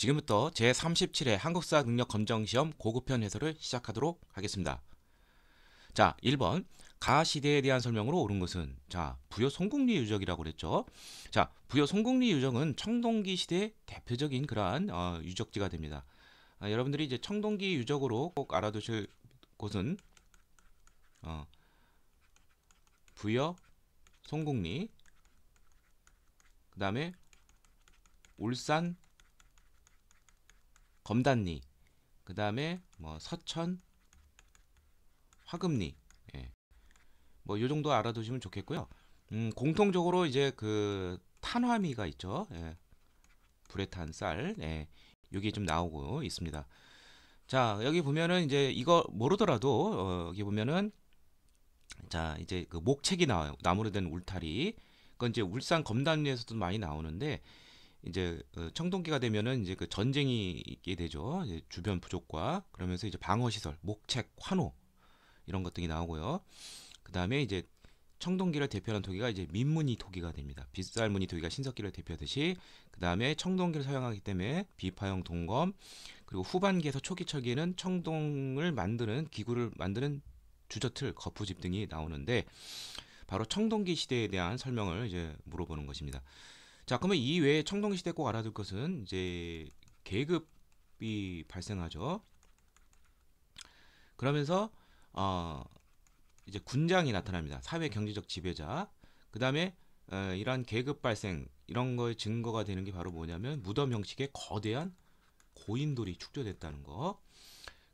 지금부터 제37회 한국사 능력 검정시험 고급편 해설을 시작하도록 하겠습니다. 자, 1번 가시대에 대한 설명으로 옳은 것은 자, 부여 송국리 유적이라고 그랬죠. 자, 부여 송국리 유적은 청동기 시대의 대표적인 그러한 어, 유적지가 됩니다. 아, 여러분들이 이제 청동기 유적으로 꼭 알아두실 곳은 어, 부여 송국리 그 다음에 울산 검단리, 그 다음에 뭐 서천, 화금리, 예. 뭐요 정도 알아두시면 좋겠고요. 음, 공통적으로 이제 그 탄화미가 있죠. 예. 불에 탄 쌀, 예. 여기 좀 나오고 있습니다. 자, 여기 보면은 이제 이거 모르더라도 어, 여기 보면은 자 이제 그 목책이 나와요. 나무로 된 울타리. 그건 이제 울산 검단리에서도 많이 나오는데 이제 어, 청동기가 되면은 이제 그 전쟁이 있게 되죠. 이제 주변 부족과 그러면서 이제 방어 시설, 목책, 환호 이런 것들이 나오고요. 그 다음에 이제 청동기를 대표하는 토기가 이제 민무늬 토기가 됩니다. 빗살무늬 토기가 신석기를 대표하듯이 그 다음에 청동기를 사용하기 때문에 비파형 동검 그리고 후반기에서 초기 철기에는 청동을 만드는 기구를 만드는 주저틀, 거푸집 등이 나오는데 바로 청동기 시대에 대한 설명을 이제 물어보는 것입니다. 자, 그러면 이 외에 청동시대 꼭 알아둘 것은 이제 계급이 발생하죠. 그러면서 어 이제 군장이 나타납니다. 사회 경제적 지배자. 그다음에 어, 이러한 계급 발생 이런 거의 증거가 되는 게 바로 뭐냐면 무덤 형식의 거대한 고인돌이 축조됐다는 거.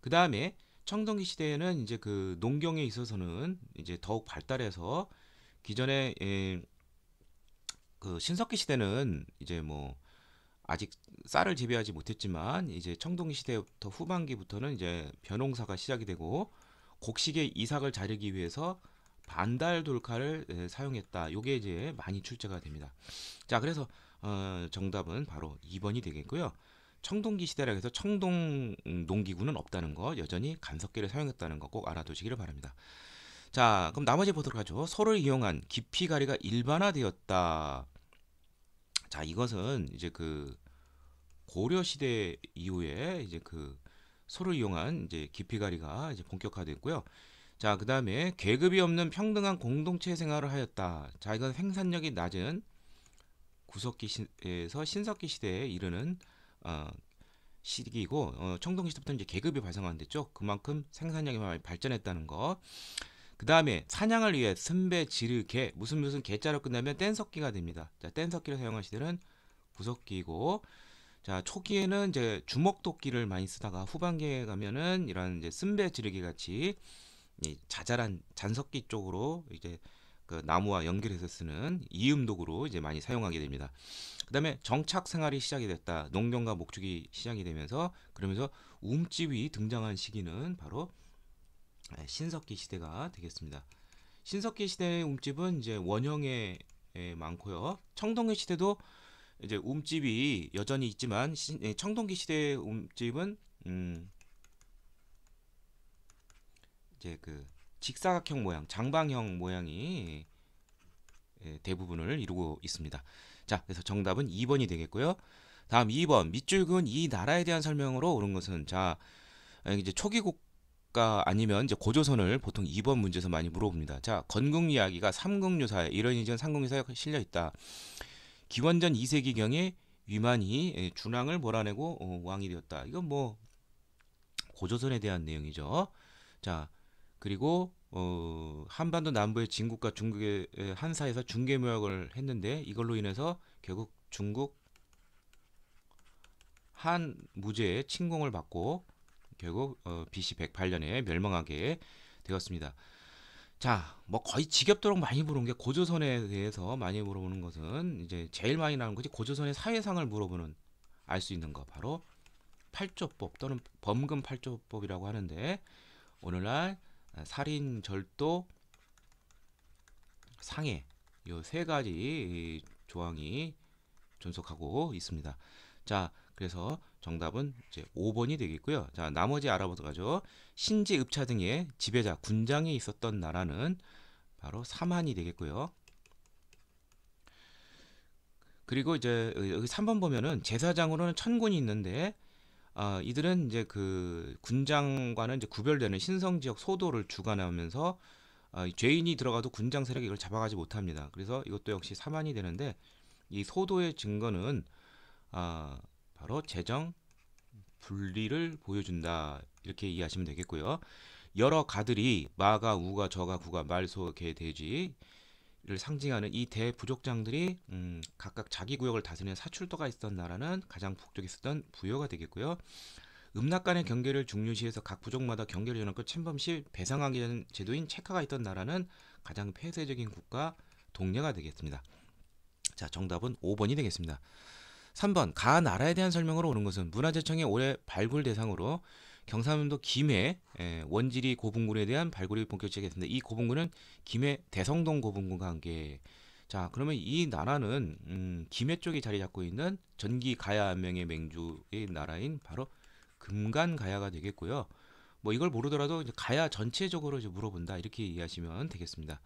그 다음에 청동기 시대에는 이제 그 농경에 있어서는 이제 더욱 발달해서 기존에 예, 그 신석기 시대는 이제 뭐 아직 쌀을 재배하지 못했지만 이제 청동기 시대부터 후반기부터는 이제 벼농사가 시작이 되고 곡식의 이삭을 자르기 위해서 반달 돌칼을 예, 사용했다. 요게 이제 많이 출제가 됩니다. 자, 그래서 어, 정답은 바로 2번이 되겠고요. 청동기 시대라 해서 청동 음, 농기구는 없다는 거 여전히 간섭기를 사용했다는 거꼭 알아두시기를 바랍니다. 자, 그럼 나머지 보도록 하죠. 소를 이용한 깊이가리가 일반화되었다. 자 이것은 이제 그 고려 시대 이후에 이제 그 소를 이용한 이제 깊이가리가 이제 본격화됐고요. 자, 그 다음에 계급이 없는 평등한 공동체 생활을 하였다. 자, 이건 생산력이 낮은 구석기 시에서 신석기 시대에 이르는 어, 시기이고 어, 청동시대부터 기 이제 계급이 발생하는데죠. 그만큼 생산력이 많이 발전했다는 거. 그 다음에 사냥을 위해 순배, 지르, 개 무슨 무슨 개자로 끝나면 뗀석기가 됩니다. 자, 뗀석기를 사용하시들는 구석기고 이자 초기에는 이제 주먹도끼를 많이 쓰다가 후반기에 가면은 이런 이제 순배, 지르기 같이 이 자잘한 잔석기 쪽으로 이제 그 나무와 연결해서 쓰는 이음독으로 이제 많이 사용하게 됩니다. 그 다음에 정착 생활이 시작이 됐다. 농경과 목축이 시작이 되면서 그러면서 움집이 등장한 시기는 바로 네, 신석기 시대가 되겠습니다. 신석기 시대의 움집은 이제 원형에 많고요. 청동기 시대도 이제 움집이 여전히 있지만 예, 청동기 시대의 움집은 음 이제 그 직사각형 모양, 장방형 모양이 예, 대부분을 이루고 있습니다. 자, 그래서 정답은 2번이 되겠고요. 다음 2번 밑줄은 이 나라에 대한 설명으로 옳은 것은 자 아, 이제 초기 국 작가 아니면 이제 고조선을 보통 2번 문제에서 많이 물어봅니다. 자, 건국 이야기가 삼국유사에 이런 이전 삼국유사에 실려 있다. 기원전 2세기경에 위만이 예, 준왕을 몰아내고 어, 왕이 되었다. 이건 뭐 고조선에 대한 내용이죠. 자, 그리고 어, 한반도 남부의 진국과 중국의 한사에서 중개 무역을 했는데 이걸로 인해서 결국 중국 한 무제의 침공을 받고 결국 어, BC 108년에 멸망하게 되었습니다. 자, 뭐 거의 지겹도록 많이 물어본 게 고조선에 대해서 많이 물어보는 것은 이제 제일 많이 나오는 것이 고조선의 사회상을 물어보는 알 수 있는 거 바로 팔조법 또는 범금 팔조법이라고 하는데 오늘날 살인, 절도, 상해 이 세 가지 조항이 존속하고 있습니다. 자, 그래서 정답은 이제 5번이 되겠고요. 자, 나머지 알아보도록하죠 신지 읍차 등의 지배자 군장이 있었던 나라는 바로 사만이 되겠고요. 그리고 이제 여기 3번 보면은 제사장으로는 천군이 있는데 어, 이들은 이제 그 군장과는 이제 구별되는 신성 지역 소도를 주관하면서 어, 죄인이 들어가도 군장 세력이 이걸 잡아가지 못합니다. 그래서 이것도 역시 사만이 되는데 이 소도의 증거는 어, 바로 재정 분리를 보여준다 이렇게 이해하시면 되겠고요. 여러 가들이 마가, 우가, 저가, 구가, 말소, 개, 돼지를 상징하는 이 대부족장들이 음, 각각 자기 구역을 다스리는 사출도가 있었던 나라는 가장 북쪽에있었던 부여가 되겠고요. 음락 간의 경계를 중요시해서 각 부족마다 경계를 정하고 침범 시 배상하기 제도인 체카가 있던 나라는 가장 폐쇄적인 국가 동료가 되겠습니다. 자, 정답은 5번이 되겠습니다. 3번 가 나라에 대한 설명으로 오는 것은 문화재청의 올해 발굴 대상으로 경상도 남 김해 예, 원지리 고분군에 대한 발굴이 본격적이게 됐는데 이 고분군은 김해 대성동 고분군과 함께 자 그러면 이 나라는 음, 김해 쪽에 자리 잡고 있는 전기 가야 한명의 맹주의 나라인 바로 금간 가야가 되겠고요. 뭐 이걸 모르더라도 가야 전체적으로 이제 물어본다 이렇게 이해하시면 되겠습니다.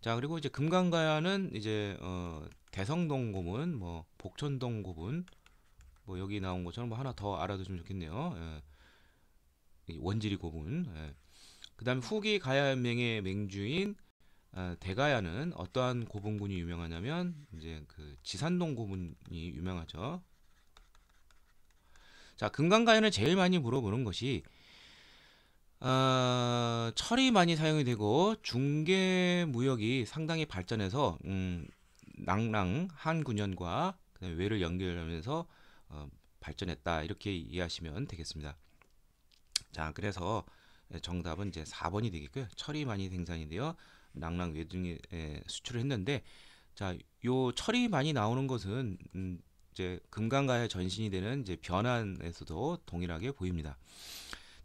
자 그리고 이제 금강가야는 이제 어, 대성동 고문, 뭐 복천동 고문, 뭐 여기 나온 것처럼 뭐 하나 더 알아두시면 좋겠네요. 예. 원지리 고문. 예. 그다음에 후기 가야연의 맹주인 아, 대가야는 어떠한 고분군이 유명하냐면 이제 그 지산동 고분이 유명하죠. 자 금강가야는 제일 많이 물어보는 것이 어, 철이 많이 사용이 되고 중계 무역이 상당히 발전해서 음, 낭랑 한군현과 외를 연결하면서 어, 발전했다 이렇게 이해하시면 되겠습니다. 자 그래서 예, 정답은 이제 4번이 되겠고요. 철이 많이 생산이 되어 낭랑 외 등에 예, 수출을 했는데 자요 철이 많이 나오는 것은 음, 이제 금강가의 전신이 되는 이제 변환에서도 동일하게 보입니다.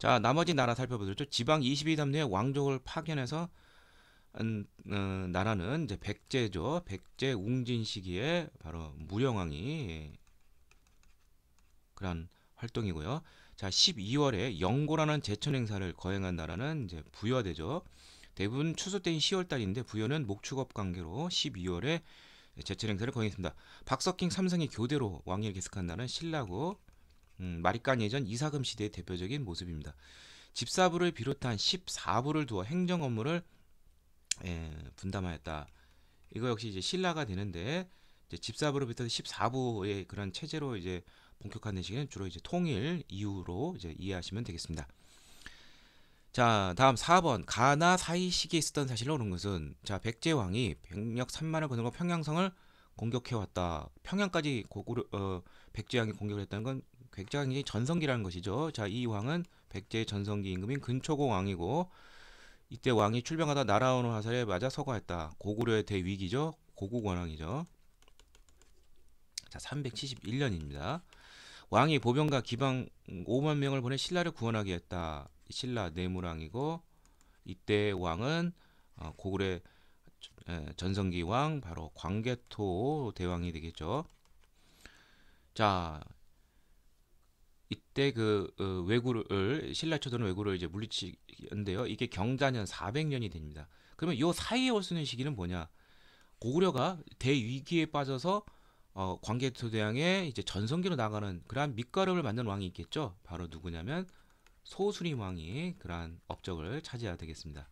자 나머지 나라 살펴보죠. 지방 2 2담내의 왕족을 파견해서 음, 음, 나라는 이제 백제죠. 백제 웅진 시기에 바로 무령왕이 예, 그런 활동이고요. 자 12월에 영고라는 제천 행사를 거행한 나라는 이제 부여되죠. 대부분 추수 때인 10월달인데 부여는 목축업 관계로 12월에 제천 행사를 거행했습니다. 박석킹 삼성의 교대로 왕위를 계승한 나라는 신라고 음, 마리칸 예전 이사금 시대의 대표적인 모습입니다. 집사부를 비롯한 14부를 두어 행정 업무를 예, 분담하였다. 이거 역시 이제 신라가 되는데 이제 집사부로부터 14부의 그런 체제로 이제 본격화된 시기는 주로 이제 통일 이후로 이제 이해하시면 되겠습니다. 자, 다음 4번 가나 사이 시기에 있었던 사실로 오른 것은 자, 백제왕이 병력 3만을 거느고 평양성을 공격해 왔다. 평양까지 고구려 어, 백제왕이 공격을 했다는 건 굉장히 전성기라는 것이죠. 자, 이 왕은 백제의 전성기 임금인 근초공 왕이고 이때 왕이 출병하다 날아오는 화살에 맞아 서거했다. 고구려의 대위기죠. 고국원왕이죠. 자, 371년입니다. 왕이 보병과 기방 5만 명을 보내 신라를 구원하게 했다. 신라 내무랑이고 이때 왕은 어, 고구려 전성기 왕 바로 광개토 대왕이 되겠죠. 자, 이때 그 어, 왜구를 신라 초도는 왜구를 이제 물리치는데요. 이게 경자년 400년이 됩니다. 그러면 요 사이에 올 수 있는 시기는 뭐냐? 고구려가 대위기에 빠져서 어, 광개토대왕의 이제 전성기로 나가는 그러한 밑가름을 만든 왕이 있겠죠. 바로 누구냐면 소수림 왕이 그러한 업적을 차지해야 되겠습니다.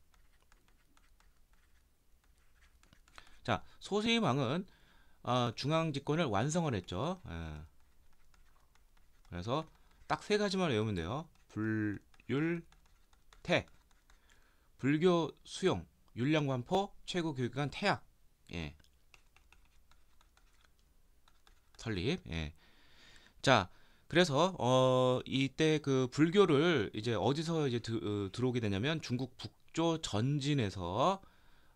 자, 소수림 왕은 어, 중앙 집권을 완성을 했죠. 에. 예. 그래서 딱세 가지만 외우면 돼요. 불율 태 불교 수용 율량관포 최고 교육기관 태학 예. 설립 예. 자 그래서 어 이때 그 불교를 이제 어디서 이제 드, 어, 들어오게 되냐면 중국 북조 전진에서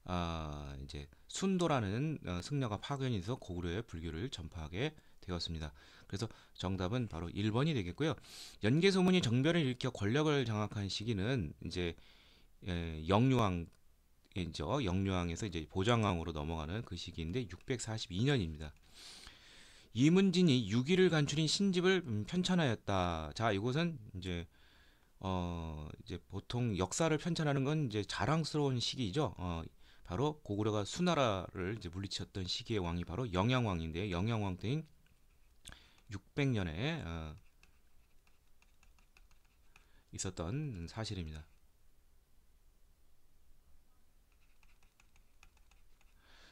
아 어, 이제 순도라는 어, 승려가 파견이 돼서 고구려의 불교를 전파하게 되었습니다. 그래서 정답은 바로 1번이 되겠고요. 연개 소문이 정변을 일으켜 권력을 장악한 시기는 이제 예, 영유왕 이죠. 영유왕에서 이제 보장왕으로 넘어가는 그 시기인데 642년입니다. 이문진이 유기를 간추린 신집을 음, 편찬하였다. 자, 이곳은 이제 어 이제 보통 역사를 편찬하는 건 이제 자랑스러운 시기죠. 어 바로 고구려가 수나라를 이제 물리쳤던 시기의 왕이 바로 영양왕인데 영양왕 때인 600년에 어, 있었던 사실입니다.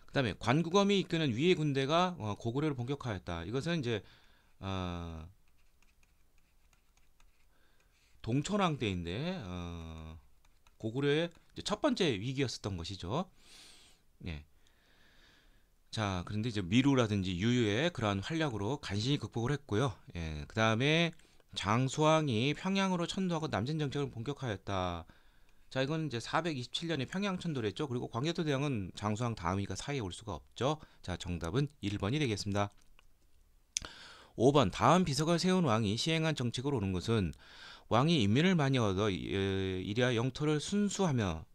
그 다음에 관구검이 이끄는 위의 군대가 어, 고구려를 본격화했다. 이것은 이제 어, 동천왕 때인데 어, 고구려의 첫 번째 위기였었던 것이죠. 예. 자, 그런데 이제 미루라든지 유유의 그러한 활약으로 간신히 극복을 했고요. 예, 그 다음에 장수왕이 평양으로 천도하고 남진 정책을 본격화했다. 자, 이건 이제 427년에 평양 천도를 했죠. 그리고 광개토 대왕은 장수왕 다음이가 사이에 올 수가 없죠. 자, 정답은 1번이 되겠습니다. 5번 다음 비석을 세운 왕이 시행한 정책으로 오는 것은 왕이 인민을 많이 얻어 예, 이리야 영토를 순수하며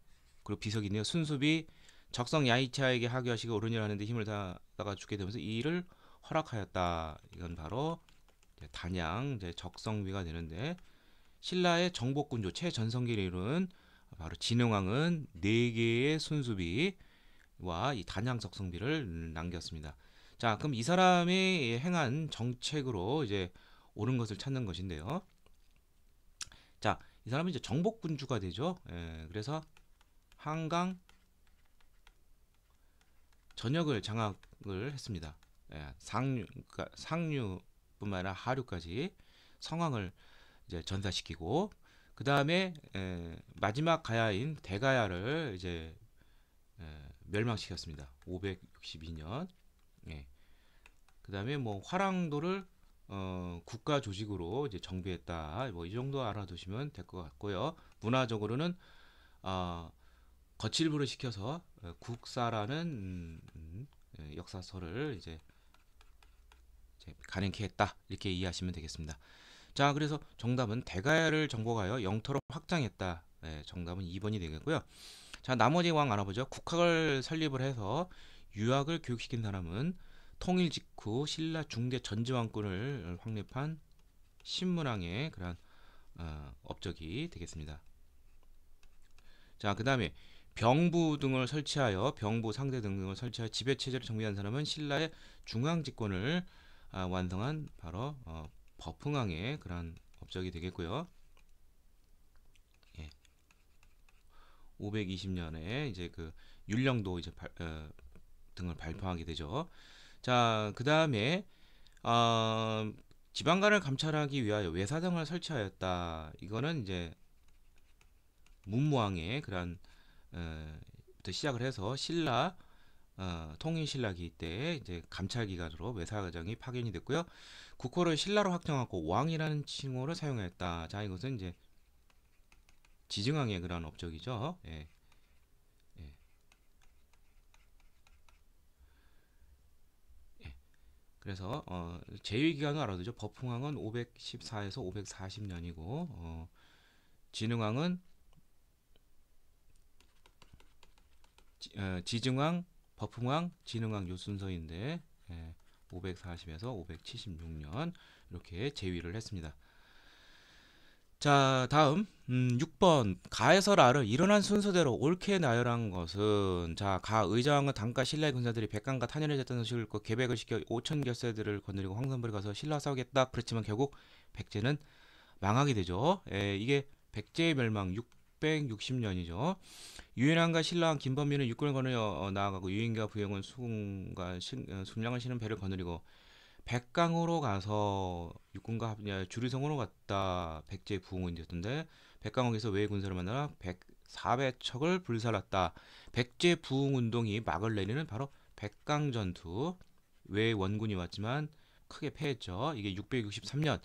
그리고 비석이네요. 순수비 적성 야이차에게 하교하시고 오른일 하는데 힘을 다다가 주게 되면서 이를 허락하였다. 이건 바로 단양 적성위가 되는데 신라의 정복군조 최전성기를 이룬 바로 진흥왕은 네 개의 순수비와 이 단양 적성비를 남겼습니다. 자, 그럼 이 사람이 행한 정책으로 이제 옳은 것을 찾는 것인데요. 자, 이 사람은 이제 정복군주가 되죠. 예, 그래서 한강 저녁을 장악을 했습니다. 예, 상류 그러니까 상류뿐만 아니라 하류까지 성황을 이제 전사시키고 그 다음에 예, 마지막 가야인 대가야를 이제 에, 예, 멸망시켰습니다. 562년. 예. 그 다음에 뭐 화랑도를 어, 국가 조직으로 이제 정비했다. 뭐 이 정도 알아두시면 될 것 같고요. 문화적으로는 어, 거칠부를 시켜서 어, 국사라는 음, 음, 예, 역사서를 이제 가능케 했다 이렇게 이해하시면 되겠습니다. 자 그래서 정답은 대가야를 정복하여 영토로 확장했다. 네, 정답은 2번이 되겠고요. 자 나머지 왕 알아보죠. 국학을 설립을 해서 유학을 교육시킨 사람은 통일 직후 신라 중대 전지왕권을 확립한 신문왕의 그런 어, 업적이 되겠습니다. 자, 그 다음에 병부 등을 설치하여 병부 상대 등등을 설치하여 지배 체제를 정비한 사람은 신라의 중앙 집권을 아, 완성한 바로 어, 버풍왕의 그런 업적이 되겠고요. 예. 520년에 이제 그 율령도 이제 발, 어, 등을 발표하게 되죠. 자, 그 다음에 어, 지방관을 감찰하기 위하여 외사장을 설치하였다. 이거는 이제 문무왕의 그런 부터 어, 시작을 해서 신라 어, 통일신라기 때 이제 감찰기관으로 외사과정이 파견이 됐고요. 국호를 신라로 확정하고 왕이라는 칭호를 사용했다. 자 이것은 이제 지증왕의 그런 업적이죠. 예. 예. 예. 그래서 어, 제위기간을 알아두죠. 법흥왕은 514에서 540년이고 어, 진흥왕은 지, 에, 어, 지증왕, 버품왕, 진흥왕 요 순서인데 예, 540에서 576년 이렇게 제위를 했습니다. 자 다음 음, 6번 가에서 라를 일어난 순서대로 옳게 나열한 것은 자가 의자왕은 단가 신라의 군사들이 백강과 탄현을 졌다는 소식을 읽고 계백을 시켜 5천 결세들을 건드리고 황선벌이 가서 신라 싸우겠다 그렇지만 결국 백제는 망하게 되죠 예, 이게 백제의 멸망 1660년이죠. 유엔왕과 신랑 김범민은 육군을 거느려 어, 나아가고 유인과 부영은 수군과 어, 순양을 신은 배를 거느리고 백강으로 가서 육군과 합류 주리성으로 갔다 백제 부흥이 되었던데 백강에서외 군사를 만나 백 사백 척을 불살랐다. 백제 부흥 운동이 막을 내리는 바로 백강 전투. 외 원군이 왔지만 크게 패했죠. 이게 663년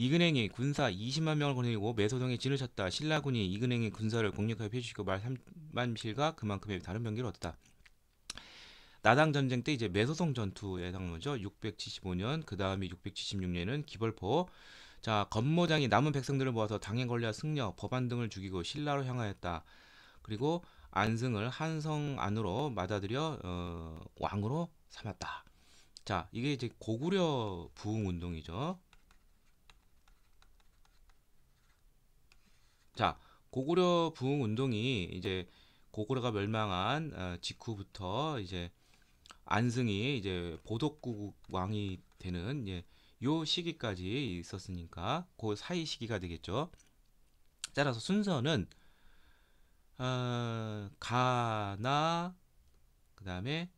이근행이 군사 20만 명을 보내고 매소동에 진을 쳤다. 신라군이 이근행의 군사를 공격하여 펴주시고 말삼만실과 그만큼의 다른 병기를 얻었다. 나당 전쟁 때 이제 매소성 전투의 장로죠. 675년 그 다음이 676년은 기벌포. 자 건모장이 남은 백성들을 모아서 당에 걸려 승려, 법안 등을 죽이고 신라로 향하였다. 그리고 안승을 한성 안으로 맞아들여 어, 왕으로 삼았다. 자 이게 이제 고구려 부흥 운동이죠. 자, 고구려 부흥 운동이 이제 고구려가 멸망한 어, 직후부터 이제 안승이 이제 보덕국 왕이 되는 이제 예, 요 시기까지 있었으니까 그 사이 시기가 되겠죠. 따라서 순서는 어, 가나 그다음에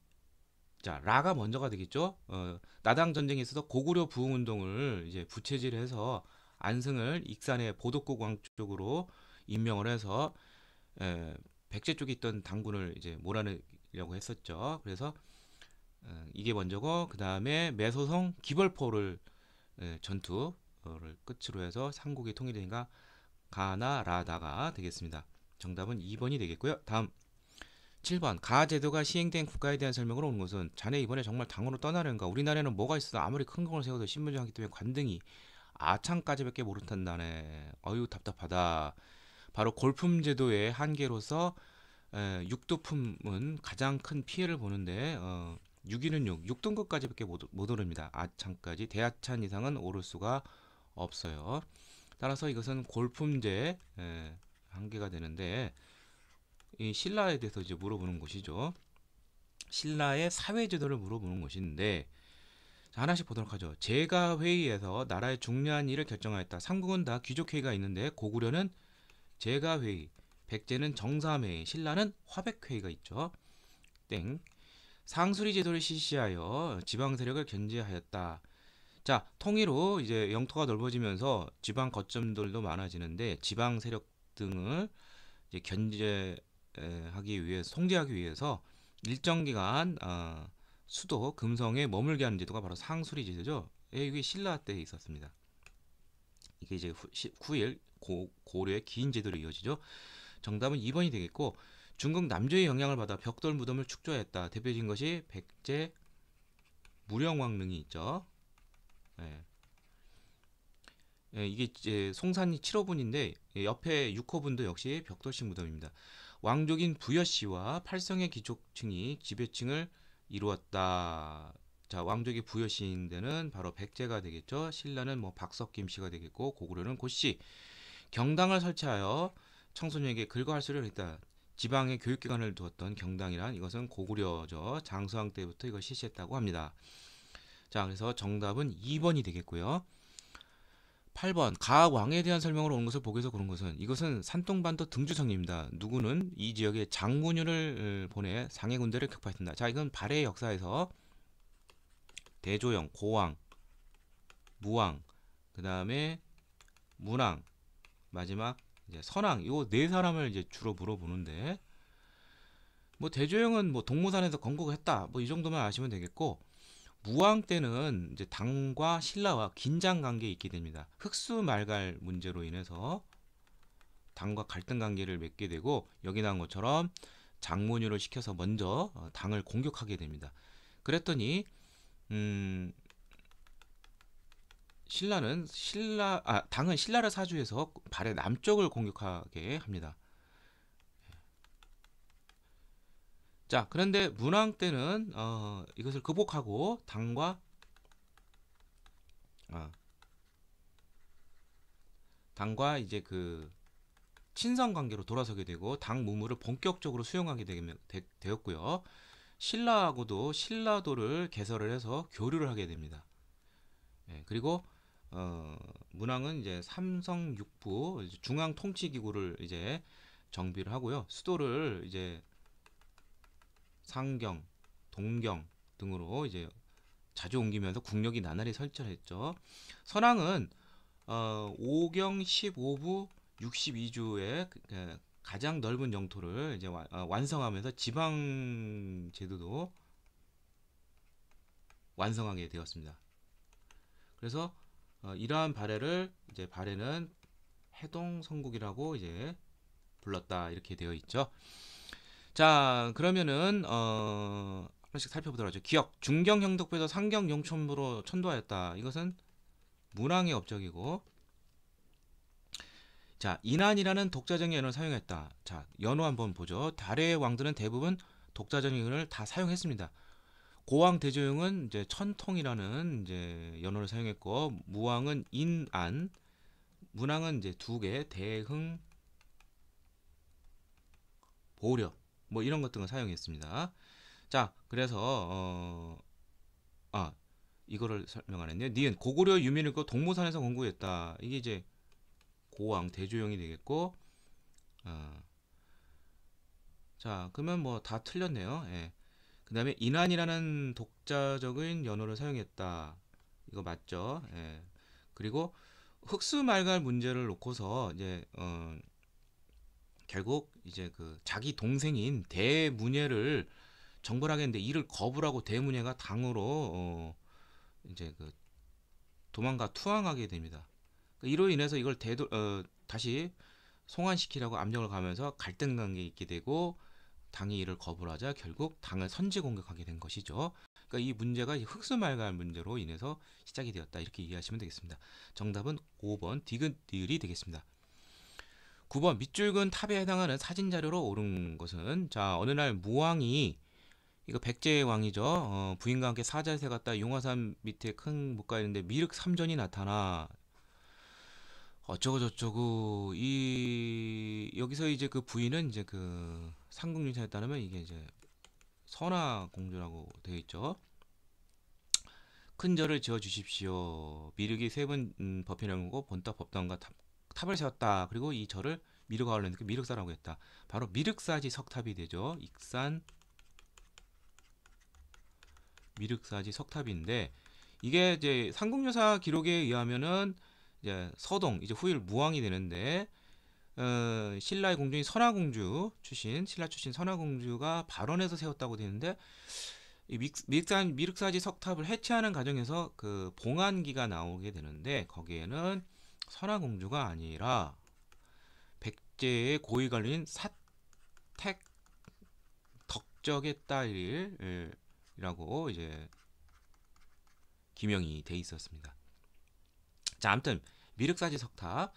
자 라가 먼저가 되겠죠. 어, 나당 전쟁에 있어서 고구려 부흥 운동을 이제 부채질해서 안승을 익산의 보덕고광 쪽으로 임명을 해서 에, 예, 백제 쪽에 있던 당군을 이제 몰아내려고 했었죠. 그래서 에, 어, 이게 먼저고 그 다음에 매소성 기벌포를 에, 예, 전투를 끝으로 해서 삼국이 통일되니까 가나라다가 되겠습니다. 정답은 2번이 되겠고요. 다음 7번 가제도가 시행된 국가에 대한 설명으로 온 것은 자네 이번에 정말 당으로 떠나려는가 우리나라에는 뭐가 있어도 아무리 큰 공을 세워도 신분정하기 때문에 관등이 아창까지밖에 모른단다네. 어유 답답하다. 바로 골품 제도의 한계로서 에, 육두품은 가장 큰 피해를 보는데 어, 6위는 육, 6등급까지밖에 못, 못 오릅니다. 아창까지 대하찬 이상은 오를 수가 없어요. 따라서 이것은 골품제 에, 한계가 되는데 이 신라에 대해서 이제 물어보는 것이죠. 신라의 사회제도를 물어보는 것인데 자, 하나씩 보도록 하죠. 제가 회의에서 나라의 중요한 일을 결정하였다. 삼국은 다 귀족회의가 있는데 고구려는 제가 회의, 백제는 정삼회의, 신라는 화백회의가 있죠. 땡. 상수리 제도를 실시하여 지방 세력을 견제하였다. 자, 통일로 이제 영토가 넓어지면서 지방 거점들도 많아지는데 지방 세력 등을 견제하기 위해, 서 통제하기 위해서 일정 기간 어, 수도 금성에 머물게 하는 제도가 바로 상수리 제도죠. 예, 이게 신라 때 있었습니다. 이게 이제 후, 시, 일 고, 고려의 긴 제도로 이어지죠. 정답은 2번이 되겠고 중국 남조의 영향을 받아 벽돌 무덤을 축조했다. 대표적인 것이 백제 무령왕릉이 있죠. 예. 예, 이게 이제 송산이 7호분인데 예, 옆에 6호분도 역시 벽돌식 무덤입니다. 왕족인 부여씨와 팔성의 기족층이 지배층을 이루었다. 자, 왕족의 부여시인 데는 바로 백제가 되겠죠. 신라는 뭐 박석김 씨가 되겠고 고구려는 고씨. 경당을 설치하여 청소년에게 글거할수를 했다. 지방에 교육기관을 두었던 경당이란 이것은 고구려죠. 장수왕 때부터 이걸 실시했다고 합니다. 자, 그래서 정답은 2번이 되겠고요. 8번 가 왕에 대한 설명으로 온 것을 보기위해서 그런 것은 이것은 산동반도 등주성입니다. 누구는 이 지역에 장군윤을 어, 보내 상해 군대를 격파했습니다. 자 이건 발해의 역사에서 대조영, 고왕, 무왕, 그 다음에 문왕, 마지막 이제 선왕 이 네 사람을 이제 주로 물어보는데 뭐 대조영은 뭐 동무산에서 건국했다 뭐 이 정도만 아시면 되겠고 무왕 때는 이제 당과 신라와 긴장 관계에 있게 됩니다. 흑수 말갈 문제로 인해서 당과 갈등 관계를 맺게 되고 여기 나온 것처럼 장문유를 시켜서 먼저 어, 당을 공격하게 됩니다. 그랬더니 음 신라는 신라 아 당은 신라를 사주해서 발의 남쪽을 공격하게 합니다. 자, 그런데 문왕 때는 어, 이것을 극복하고 당과 어, 당과 이제 그 친선 관계로 돌아서게 되고 당 무무를 본격적으로 수용하게 되, 되었고요. 신라하고도 신라도를 개설을 해서 교류를 하게 됩니다. 예, 그리고 어, 문왕은 이제 삼성육부 중앙 통치기구를 이제 정비를 하고요. 수도를 이제 상경, 동경 등으로 이제 자주 옮기면서 국력이 나날이 설절했죠. 선왕은 어, 5경 15부 62주의 가장 넓은 영토를 이제 어, 완성하면서 지방 제도도 완성하게 되었습니다. 그래서 어, 이러한 발해를 이제 발해는 해동 선국이라고 이제 불렀다 이렇게 되어 있죠. 자 그러면은 어 하나씩 살펴보도록 하죠. 기억 중경 형덕부에서 상경 용천으로 천도하였다. 이것은 문왕의 업적이고 자 인안이라는 독자적 인 연호를 사용했다. 자 연호 한번 보죠. 달의 왕들은 대부분 독자적 인 연호를 다 사용했습니다. 고왕 대조용은 이제 천통이라는 이제 연호를 사용했고 무왕은 인안 문왕은 이제 두 개 대흥 보려 뭐 이런 것은을 사용했습니다. 자, 그래서 어, 아 이거를 설명 안 했네요. 니은 고구려 유민이고 동무산에서 건국했다. 이게 이제 고왕 대조영이 되겠고, 어, 자 그러면 뭐 다 틀렸네요. 예. 그 다음에 인안이라는 독자적인 연호를 사용했다. 이거 맞죠? 예. 그리고 흑수 말갈 문제를 놓고서 이제 어, 결국 이제 그 자기 동생인 대문예를 정벌 하겠는데 이를 거부하고 대문예가 당으로 어 이제 그 도망가 투항하게 됩니다. 그러니까 이로 인해서 이걸 대도 어 다시 송환시키라고 압력을 가면서 갈등 관계에 있게 되고 당이 이를 거부하자 결국 당을 선제 공격하게 된 것이죠. 그러니까 이 문제가 흑수말갈 문제로 인해서 시작이 되었다 이렇게 이해하시면 되겠습니다. 정답은 5번 디귿디을이 되겠습니다. 9번 밑줄근 탑에 해당하는 사진 자료로 옳은 것은 자 어느 날 무왕이 이거 백제의 왕이죠. 어, 부인과 함께 사자세 갔다 용화산 밑에 큰 못가 있는데 미륵 삼전이 나타나 어쩌고 저쩌고 이 여기서 이제 그 부인은 이제 그삼국유사에 따르면 이게 이제 선화 공주라고 되어 있죠. 큰 절을 지어 주십시오. 미륵이 세분 음, 법이라는 거고 본떡 법당과 탑, 탑을 세웠다. 그리고 이 절을 미륵아 올렸는데 그 미륵사라고 했다. 바로 미륵사지 석탑이 되죠. 익산 미륵사지 석탑인데 이게 이제 삼국유사 기록에 의하면은 이제 서동 이제 후일 무왕이 되는데 어, 신라의 공주인 선화공주 출신 신라 출신 선화공주가 발원해서 세웠다고 되는데 이미산 미륵사지 석탑을 해체하는 과정에서 그 봉안기가 나오게 되는데 거기에는 설화공주가 아니라 백제의 고위관리인 사택 덕적의 딸이라고 이제 기명이 돼 있었습니다. 자, 아무튼 미륵사지 석탑.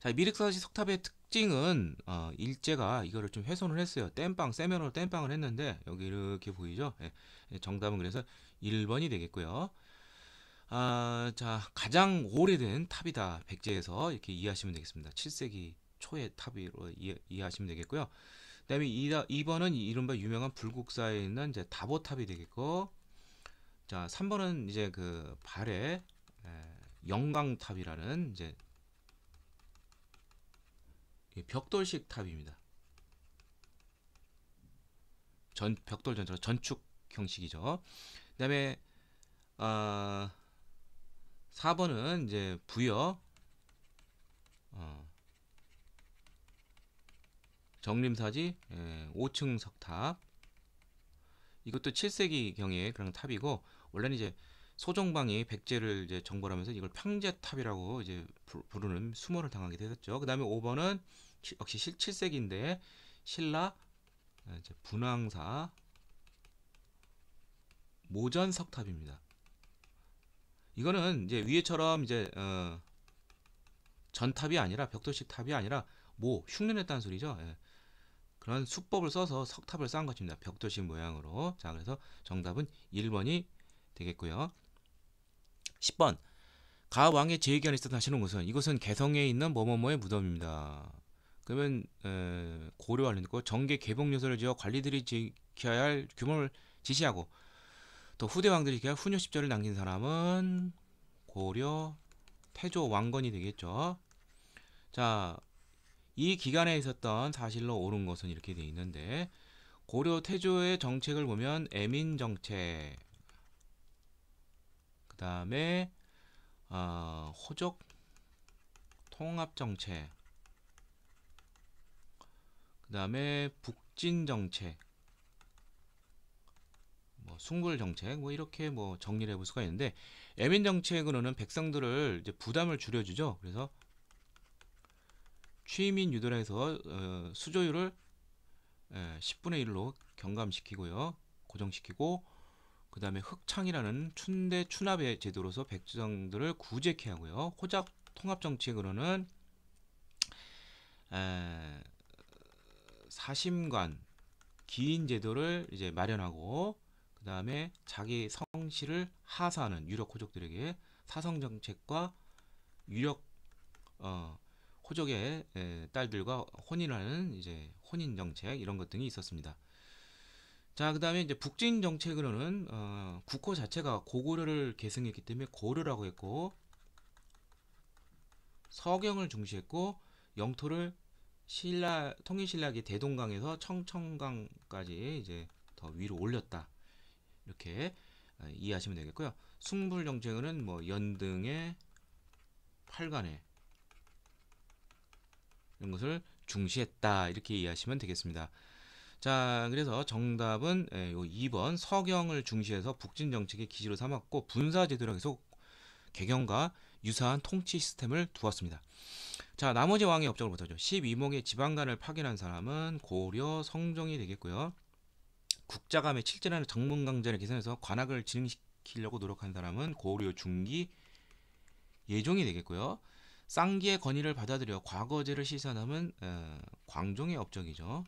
자, 미륵사지 석탑의 특징은 어, 일제가 이거를 좀 훼손을 했어요. 땜빵 세면으로 땜빵을 했는데 여기 이렇게 보이죠? 예, 예 정답은 그래서 1번이 되겠고요. 아, 자, 가장 오래된 탑이다. 백제에서 이렇게 이해하시면 되겠습니다. 7세기 초의 탑으로 이해, 하시면 되겠고요. 그다음에 2번은 이른바 유명한 불국사에 있는 이제 다보탑이 되겠고 자, 3번은 이제 그 발에 영광탑이라는 이제 벽돌식 탑입니다. 전 벽돌 전처럼 전축 형식이죠. 그다음에 아 어, 4번은 이제 부여 어, 정림사지 예, 5층 석탑 이것도 7세기 경의 그런 탑이고 원래는 이제 소정방이 백제를 이제 정벌하면서 이걸 평제탑이라고 이제 부르는 수모를 당하게 되었죠. 그 다음에 5번은 역시 7세기인데 신라 예, 이제 분황사 모전석탑입니다. 이거는 이제 위에처럼 이제 어, 전탑이 아니라 벽돌식 탑이 아니라 뭐 흉내냈다는 소리죠. 예. 그런 수법을 써서 석탑을 쌓은 것입니다. 벽돌식 모양으로. 자, 그래서 정답은 1번이 되겠고요. 10번. 가 왕의 제의견에 있어 하시는 곳은 이곳은 개성에 있는 뭐뭐뭐의 무덤입니다. 그러면 고려하려고 정계 개봉 요소를 지어 관리들이 지켜야 할 규모를 지시하고 또 후대 왕들이 그냥 훈요 십절을 남긴 사람은 고려 태조 왕건이 되겠죠. 자, 이 기간에 있었던 사실로 옳은 것은 이렇게 돼 있는데 고려 태조의 정책을 보면 애민 정책, 그 다음에 어, 호적 통합 정책, 그 다음에 북진 정책, 뭐 숭불 정책 뭐 이렇게 뭐 정리를 해볼 수가 있는데 애민 정책으로는 백성들을 이제 부담을 줄여주죠. 그래서 취임인 유도를 해서 어, 수조율을 에, 예, 10분의 1로 경감시키고요. 고정시키고 그 다음에 흑창이라는 춘대 추납의 제도로서 백성들을 구제케 하고요. 호작 통합 정책으로는 에, 사심관 기인 제도를 이제 마련하고 그 다음에 자기 성실을 하사하는 유력 호족들에게 사성 정책과 유력 어, 호족의 에, 딸들과 혼인하는 이제 혼인 정책 이런 것 등이 있었습니다. 자, 그 다음에 이제 북진 정책으로는 어, 국호 자체가 고구려를 계승했기 때문에 고려라고 했고 서경을 중시했고 영토를 신라 통일신라기 대동강에서 청천강까지 이제 더 위로 올렸다. 이렇게 아, 이해하시면 되겠고요. 승불 경쟁은 뭐 연등의 팔관에 이런 것을 중시했다 이렇게 이해하시면 되겠습니다. 자 그래서 정답은 2번 예, 서경을 중시해서 북진 정책의 기지로 삼았고 분사 제도랑 계속 개경과 유사한 통치 시스템을 두었습니다. 자 나머지 왕의 업적을 보자죠. 1 2목의 지방관을 파견한 사람은 고려 성종이 되겠고요. 국자감의 칠제하는 정문강자를 계산해서 관악을 진행시키려고 노력한 사람은 고려 중기 예종이 되겠고요. 쌍기의 건의를 받아들여 과거제를 실시하면 어, 광종의 업적이죠.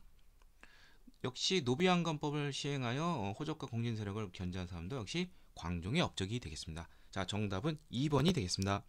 역시 노비왕관법을 시행하여 어, 호적과 공진 세력을 견제한 사람도 역시 광종의 업적이 되겠습니다. 자, 정답은 2번이 되겠습니다.